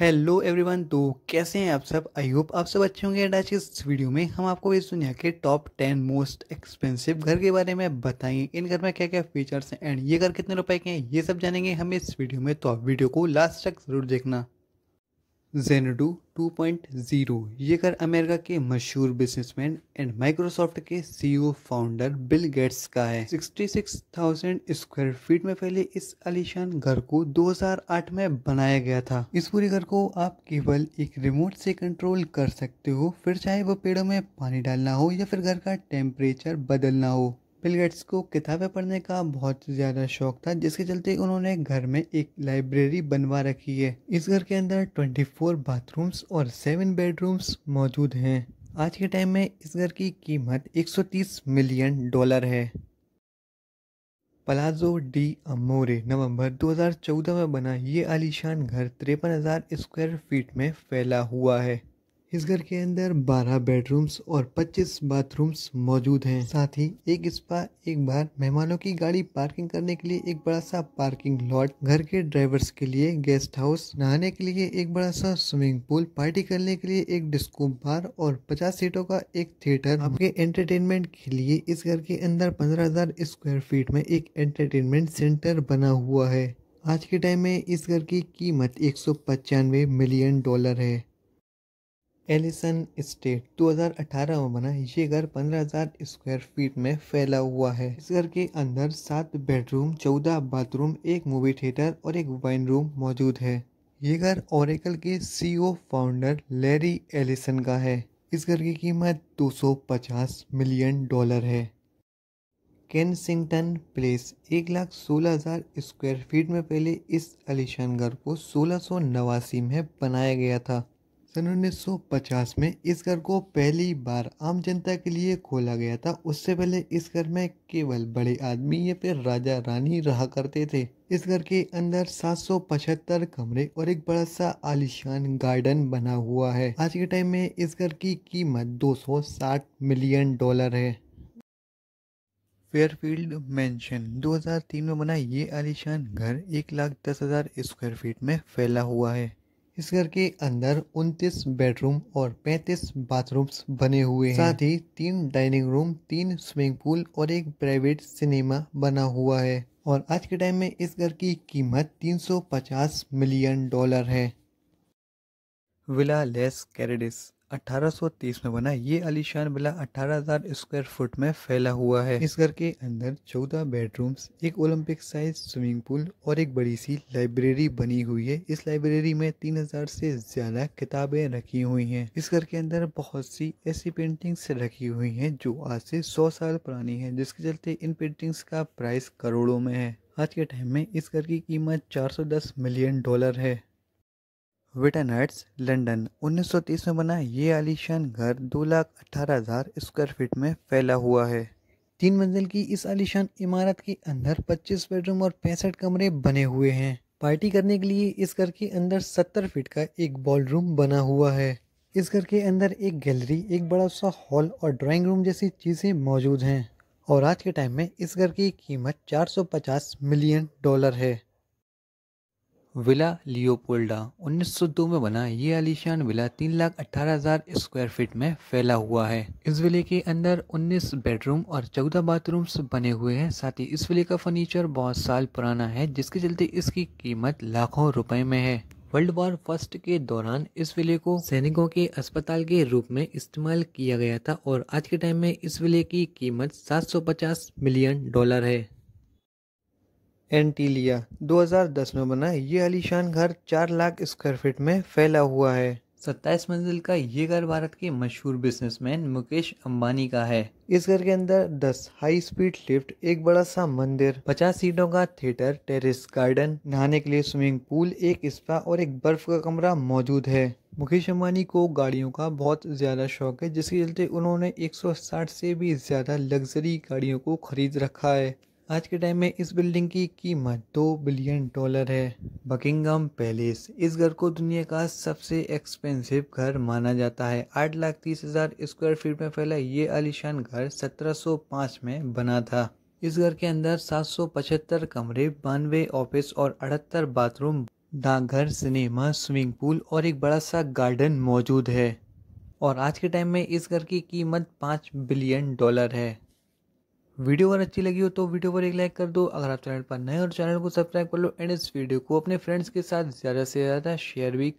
hello everyone तो कैसे हैं आप सब आई होप आप सब अच्छे होंगे एंड आज इस वीडियो में हम आपको इस दुनिया के टॉप टेन मोस्ट एक्सपेंसिव घर के बारे में बताएंगे इन घर में क्या क्या फीचर्स हैं एंड ये घर कितने रुपए के हैं ये सब जानेंगे हम इस वीडियो में तो आप वीडियो को लास्ट तक ज़रूर देखना जेनेडू 2.0 ये कर अमेरिका के मशहूर बिजनेसमैन एंड माइक्रोसॉफ्ट के सीईओ फाउंडर बिल गेट्स का है 66,000 स्क्वायर फीट में फैले इस अलीशान घर को 2008 में बनाया गया था इस पूरे घर को आप केवल एक रिमोट से कंट्रोल कर सकते हो फिर चाहे वो पेड़ों में पानी डालना हो या फिर घर का टेम्परेचर बदलना हो बिल गेट्स को किताबें पढ़ने का बहुत ज़्यादा शौक था जिसके चलते उन्होंने घर में एक लाइब्रेरी बनवा रखी है इस घर के अंदर 24 बाथरूम्स और 7 बेडरूम्स मौजूद हैं आज के टाइम में इस घर की कीमत 130 मिलियन डॉलर है पलाजो डी अमोरे नवंबर 2014 में बना ये आलीशान घर तिरपन हज़ार स्क्वायर फीट में फैला हुआ है इस घर के अंदर 12 बेडरूम्स और 25 बाथरूम्स मौजूद हैं साथ ही एक स्पा एक बार मेहमानों की गाड़ी पार्किंग करने के लिए एक बड़ा सा पार्किंग लॉट घर के ड्राइवर्स के लिए गेस्ट हाउस नहाने के लिए एक बड़ा सा स्विमिंग पूल पार्टी करने के लिए एक डिस्को बार और 50 सीटों का एक थिएटर आपके एंटरटेनमेंट के लिए इस घर के अंदर पंद्रह स्क्वायर फीट में एक एंटरटेनमेंट सेंटर बना हुआ है आज के टाइम में इस घर की कीमत एक मिलियन डॉलर है एलिसन स्टेट 2018 में बना ये घर 15,000 स्क्वायर फीट में फैला हुआ है इस घर के अंदर सात बेडरूम चौदह बाथरूम एक मूवी थिएटर और एक वाइन रूम मौजूद है ये घर ओरेकल के सीईओ फाउंडर लैरी एलिसन का है इस घर की कीमत 250 मिलियन डॉलर है केनसिंगटन प्लेस एक लाख सोलह हज़ार स्क्वायर फीट में पहले इस अलीशान घर को सोलह सौ नवासी में बनाया गया था सन उन्नीस में इस घर को पहली बार आम जनता के लिए खोला गया था उससे पहले इस घर में केवल बड़े आदमी या फिर राजा रानी रहा करते थे इस घर के अंदर 775 कमरे और एक बड़ा सा आलिशान गार्डन बना हुआ है आज के टाइम में इस घर की कीमत 260 मिलियन डॉलर है फेयरफील्ड मैंशन 2003 में बना ये आलिशान घर एक लाख दस हज़ार स्क्वायर फीट में फैला हुआ है इस घर के अंदर 29 बेडरूम और 35 बाथरूम्स बने हुए हैं साथ ही तीन डाइनिंग रूम तीन स्विमिंग पूल और एक प्राइवेट सिनेमा बना हुआ है और आज के टाइम में इस घर की कीमत 350 मिलियन डॉलर है विला लेस कैरेडिस 1830 में बना ये अलीशान बिला 18,000 स्क्वायर फुट में फैला हुआ है इस घर के अंदर 14 बेडरूम्स एक ओलंपिक साइज स्विमिंग पूल और एक बड़ी सी लाइब्रेरी बनी हुई है इस लाइब्रेरी में 3000 से ज्यादा किताबें रखी हुई हैं इस घर के अंदर बहुत सी ऐसी पेंटिंग्स रखी हुई है जो आज से सौ साल पुरानी है जिसके चलते इन पेंटिंग्स का प्राइस करोड़ों में है आज के टाइम में इस घर की कीमत चार मिलियन डॉलर है विटन हट्स लंदन 1930 में बना ये आलीशान घर दो लाख अठारह हज़ार स्क्वायर फीट में फैला हुआ है तीन मंजिल की इस आलीशान इमारत के अंदर 25 बेडरूम और पैंसठ कमरे बने हुए हैं पार्टी करने के लिए इस घर के अंदर 70 फीट का एक बॉल रूम बना हुआ है इस घर के अंदर एक गैलरी एक बड़ा सा हॉल और ड्राइंग रूम जैसी चीज़ें मौजूद हैं और आज के टाइम में इस घर की कीमत चार मिलियन डॉलर है विला लियोपोल्डा 1902 में बना ये आलिशान विला तीन लाख अट्ठारह हजार स्क्वायर फीट में फैला हुआ है इस विले के अंदर 19 बेडरूम और 14 बाथरूम्स बने हुए हैं साथ ही इस विले का फर्नीचर बहुत साल पुराना है जिसके चलते इसकी कीमत लाखों रुपए में है वर्ल्ड वॉर फर्स्ट के दौरान इस विले को सैनिकों के अस्पताल के रूप में इस्तेमाल किया गया था और आज के टाइम में इस विले की कीमत सात मिलियन डॉलर है एंटीलिया 2010 में बना ये आलीशान घर चार लाख स्क्वायर फीट में फैला हुआ है सत्ताईस मंजिल का ये घर भारत के मशहूर बिजनेसमैन मुकेश अंबानी का है इस घर के अंदर 10 हाई स्पीड लिफ्ट एक बड़ा सा मंदिर 50 सीटों का थिएटर टेरेस गार्डन नहाने के लिए स्विमिंग पूल एक स्पा और एक बर्फ का कमरा मौजूद है मुकेश अंबानी को गाड़ियों का बहुत ज़्यादा शौक है जिसके चलते उन्होंने 160 से भी ज़्यादा लग्जरी गाड़ियों को खरीद रखा है आज के टाइम में इस बिल्डिंग की कीमत दो बिलियन डॉलर है बकिंगम पैलेस इस घर को दुनिया का सबसे एक्सपेंसिव घर माना जाता है आठ लाख तीस हज़ार स्क्वायर फीट में फैला ये आलिशान घर 1705 में बना था इस घर के अंदर 775 कमरे बानवे ऑफिस और अठहत्तर बाथरूम डाकघर सिनेमा स्विमिंग पूल और एक बड़ा सा गार्डन मौजूद है और आज के टाइम में इस घर की कीमत पाँच बिलियन डॉलर है वीडियो अगर अच्छी लगी हो तो वीडियो पर एक लाइक कर दो अगर आप चैनल पर नए और तो चैनल को सब्सक्राइब कर लो एंड इस वीडियो को अपने फ्रेंड्स के साथ ज़्यादा से ज़्यादा शेयर भी कर